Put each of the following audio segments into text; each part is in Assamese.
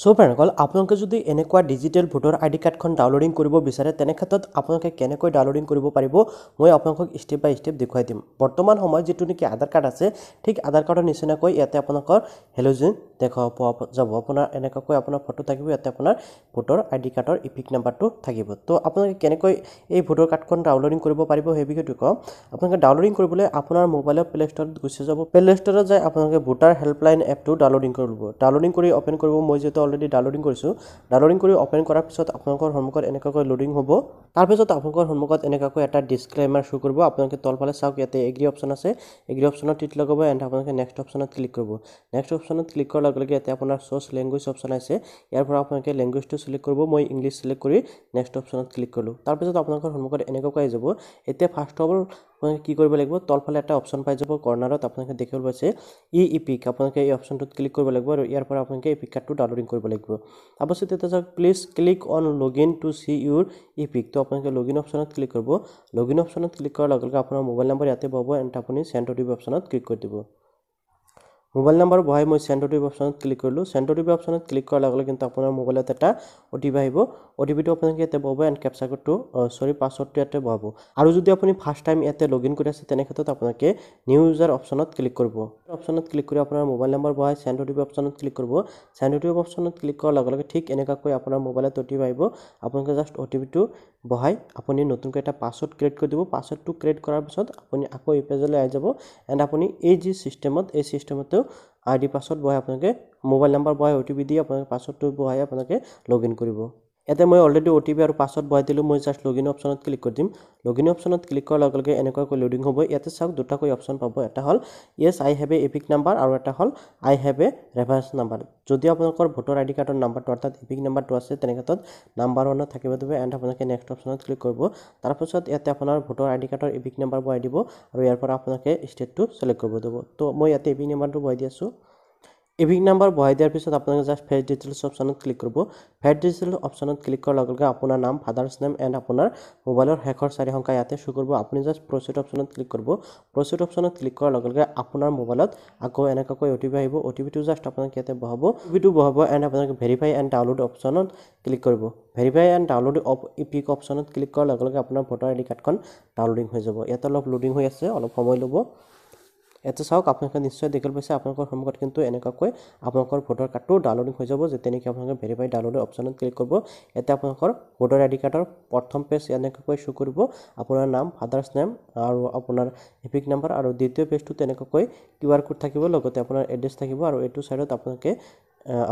চ' ফ্ৰেণ্ডসকল আপোনালোকে যদি এনেকুৱা ডিজিটেল ভোটৰ আই ডি কাৰ্ডখন ডাউনলোডিং কৰিব বিচাৰে তেনে ক্ষেত্ৰত আপোনালোকে কেনেকৈ ডাউনলোডিং কৰিব পাৰিব মই আপোনালোকক ষ্টেপ বাই ষ্টেপ দেখুৱাই দিম বৰ্তমান সময়ত যিটো নেকি আধাৰ কাৰ্ড আছে ঠিক আধাৰ কাৰ্ডৰ নিচিনাকৈ ইয়াতে আপোনালোকৰ হেল'জিন দেখুৱাব পোৱা যাব আপোনাৰ এনেকুৱাকৈ আপোনাৰ ফটো থাকিব ইয়াতে আপোনাৰ ভোটৰ আইডি কাৰ্ডৰ ইপিক নাম্বাৰটো থাকিব তো আপোনালোকে কেনেকৈ এই ভোটৰ কাৰ্ডখন ডাউনলোডিং কৰিব পাৰিব সেই বিষয়টো কওঁ আপোনালোকে ডাউনলোডিং কৰিবলৈ আপোনাৰ মোবাইলৰ প্লে' ষ্ট'ৰত গুচি যাব প্লে' ষ্ট'ৰত যায় আপোনালোকে ভোটাৰ হেল্পলাইন এপটো ডাউনলোডিং কৰিব ডাউনলোডিং কৰি অ'পেন কৰিব মই যিহেতু অলৰেডি ডাউনলোডিং কৰিছোঁ ডাউনলোডিং কৰি অ'পেন কৰাৰ পিছত আপোনালোকৰ সন্মুখত এনেকুৱাকৈ লোডিং হ'ব তাৰপিছত আপোনালোকৰ সন্মুখত এনেকুৱাকৈ এটা ডিছক্লেমাৰ শ্ব' কৰিব আপোনালোকে তলফালে চাওক ইয়াতে এগ্ৰি অপশ্যন আছে এগ্ৰি অপশ্যনত টিট লগাব এণ্ড আপোনালোকে নেক্সট অপশ্যনত ক্লিক কৰিব নেক্সট অপশ্যনত ক্লিক কৰাৰ লগে লগে লগে এতিয়া আপোনাৰ চ'চ লেংগুৱেজ অপশ্যন আছে ইয়াৰ পৰা আপোনালোকে লেংগুৱেজটো ছিলেক্ট কৰিব মই ইংলিছ ছিলেক্ট কৰি নেক্সট অপশ্যনত ক্লিক কৰিলোঁ তাৰপিছত আপোনালোকৰ সন্মুখত এনেকুৱা পাই যাব এতিয়া ফাৰ্ষ্ট অফ অল আপোনালোকে কি কৰিব লাগিব তলফালে এটা অপশ্যন পাই যাব কৰ্ণাৰত আপোনালোকে দেখিবলৈ পাইছে ই ই পিক আপোনালোকে এই অপশ্যনটোত ক্লিক কৰিব লাগিব আৰু ইয়াৰ পৰা আপোনালোকে এই পিক কাৰ্ডটো ডাউনলোডিং কৰিব লাগিব তাৰপিছত এতিয়া চাওক please click on log in to see your EPIC তো আপোনালোকে লগ ইন অপশ্যনত ক্লিক কৰিব লগ ইন অপশ্যনত ক্লিক কৰাৰ লগে লগে আপোনাৰ মোবাইল নম্বৰ ইয়াতে পাব এণ্ড আপুনি চেণ্ড অ' টি পি অপশ্যনত ক্লিক কৰি দিব মোবাইল নাম্বাৰ বহাই মই চেণ্ড অ' অপশ্যনত ক্লিক কৰিলোঁ চেণ্ড অ' টি অপশ্যনত ক্লিক কৰাৰ লগে লগে কিন্তু আপোনাৰ মোবাইলত এটা অ' টি পি আহিব অ' টি পিটো আপোনালোকে ইয়াতে বহাব এণ্ড কেপচা চৰি পাছৱৰ্ডটো ইয়াতে বহাব আৰু যদি আপুনি ফাৰ্ষ্ট টাইম ইয়াতে লগ ইন কৰি আছে তেনে ক্ষেত্ৰত আপোনালোকে নিউ ইউজাৰ অপশ্যনত ক্লিক কৰিব অপশ্যনত ক্লিক কৰি আপোনাৰ মোবাইল নাম্বাৰ বহাই চেণ্ড অ' টি অপশ্যনত ক্লিক কৰিব চেণ্ড অ' অপশ্যনত ক্লিক কৰাৰ লগে লগে ঠিক এনেকুৱাকৈ আপোনাৰ মোবাইলত অ' টি পি আহিব আপোনালোকে জাষ্ট অ' টি পিটো বহাই আপুনি নতুনকৈ এটা পাছৱৰ্ড ক্ৰিয়েট কৰি দিব পাছৱৰ্ডটো ক্ৰিয়েট কৰাৰ পিছত আপুনি আকৌ এই পেজলৈ আহি যাব এণ্ড আপুনি এই যি ছিষ্টেমত এই ছিষ্টেমতো আই ডি পাছৱৰ্ড বহাই আপোনালোকে মোবাইল নম্বৰ বহাই অ' টি পি দি আপোনালোকে পাছৱৰ্ডটো বহাই আপোনালোকে লগ ইন কৰিব ইয়াতে মই অলৰেডি অ' টি পি আৰু পাছৱৰ্ড বহাই দিলোঁ মই জাষ্ট লগ ইন অপশ্যনত ক্লিক কৰি দিম লগ ইন অপশ্যনত ক্লিক কৰাৰ লগে লগে এনেকুৱাকৈ লোডিং হ'ব ইয়াতে চাওক দুটাকৈ অপশ্যন পাব এটা হ'ল yes I have a EPIC number আৰু এটা হ'ল I have a reference number যদি আপোনালোকৰ ভোটৰ আই ডি কাৰ্ডৰ নাম্বাৰটো অৰ্থাৎ এপিক নাম্বাৰটো আছে তেনেক্ষেত্ৰত নাম্বাৰ ওৱানত থাকিব দিব এণ্ড আপোনালোকে নেক্সট অপশ্যনত ক্লিক কৰিব তাৰপাছত ইয়াতে আপোনাৰ ভোটৰ আই ডি কাৰ্ডৰ এপিক নাম্বাৰ বহাই দিব আৰু ইয়াৰ পৰা আপোনালোকে ষ্টেটটো ছিলেক্ট কৰিব দিব তো মই ইয়াতে এপিক নাম্বাৰটো বহাই দি আছোঁ ইভিং নাম্বাৰ বহাই দিয়াৰ পিছত আপোনালোকে জাষ্ট ফেট ডিটেইলচ অপশ্যনত ক্লিক কৰিব ফেট ডিটেইলচ অপশ্যনত ক্লিক কৰাৰ লগে লগে আপোনাৰ নাম ফাদাৰছ নেম এণ্ড আপোনাৰ মোবাইলৰ শেষৰ চাৰি সংখ্যা ইয়াতে শ্ব' কৰিব আপুনি জাষ্ট প্ৰচিড অপশ্যনত ক্লিক কৰিব প্ৰচিড অপশ্যনত ক্লিক কৰাৰ লগে লগে আপোনাৰ মোবাইলত আকৌ এনেকুৱাকৈ অ' টি পি আহিব অ' টি পিটো জাষ্ট আপোনালোকে ইয়াতে বহাব অ' টি পিটো বহাব এণ্ড আপোনালোকে ভেৰিফাই এণ্ড ডাউনলোড অপশ্যনত ক্লিক কৰিব verify and download EPIC অপশ্যনত ক্লিক কৰাৰ লগে লগে আপোনাৰ ভোটাৰ আই ডি কাৰ্ডখন ডাউনলোডিং হৈ যাব ইয়াতে অলপ লোডিং হৈ আছে অলপ সময় ল'ব এইটো চাওক আপোনালোকে নিশ্চয় দেখিবলৈ পাইছে আপোনালোকৰ সন্মুখত কিন্তু এনেকুৱাকৈ আপোনালোকৰ ভোটাৰ কাৰ্ডটো ডাউনলোডিং হৈ যাব যেতিয়া নেকি আপোনালোকে ভেৰিফাই ডাউনলোডৰ অপশ্যনত ক্লিক কৰিব ইয়াতে আপোনালোকৰ ভোটাৰ আই ডি কাৰ্ডৰ প্ৰথম পেজ এনেকুৱাকৈ শ্ব' কৰিব আপোনাৰ নাম ফাদাৰ্ছ নেম আৰু আপোনাৰ এপিক নাম্বাৰ আৰু দ্বিতীয় পেজটোত এনেকুৱাকৈ কিউ আৰ কোড থাকিব লগতে আপোনাৰ এড্ৰেছ থাকিব আৰু এইটো ছাইডত আপোনালোকে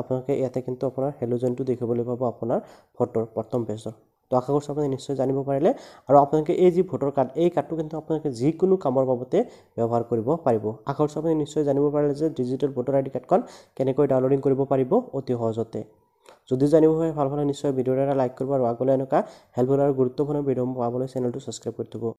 আপোনালোকে ইয়াতে কিন্তু আপোনাৰ হেলোজেনটো দেখিবলৈ পাব আপোনাৰ ফটোৰ প্ৰথম পেজৰ তো আশা কৰিছোঁ আপোনালোকে নিশ্চয় জানিব পাৰিলে আৰু আপোনালোকে এই যি ভোটৰ কাৰ্ড এই কাৰ্ডটো কিন্তু আপোনালোকে যিকোনো কামৰ বাবতে ব্যৱহাৰ কৰিব পাৰিব আশা কৰিছোঁ আপুনি নিশ্চয় জানিব পাৰিলে যে ডিজিটেল ভোটাৰ আই ডি কাৰ্ডখন কেনেকৈ ডাউনলোডিং কৰিব পাৰিব অতি সহজতে যদি জানিব হয় ভাল ভাল নিশ্চয় ভিডিঅ'টো এটা লাইক কৰিব আৰু আগলৈ এনেকুৱা হেল্পফুল আৰু গুৰুত্বপূৰ্ণ ভিডিঅ' পাবলৈ চেনেলটো ছাবস্ক্ৰাইব কৰি থ'ব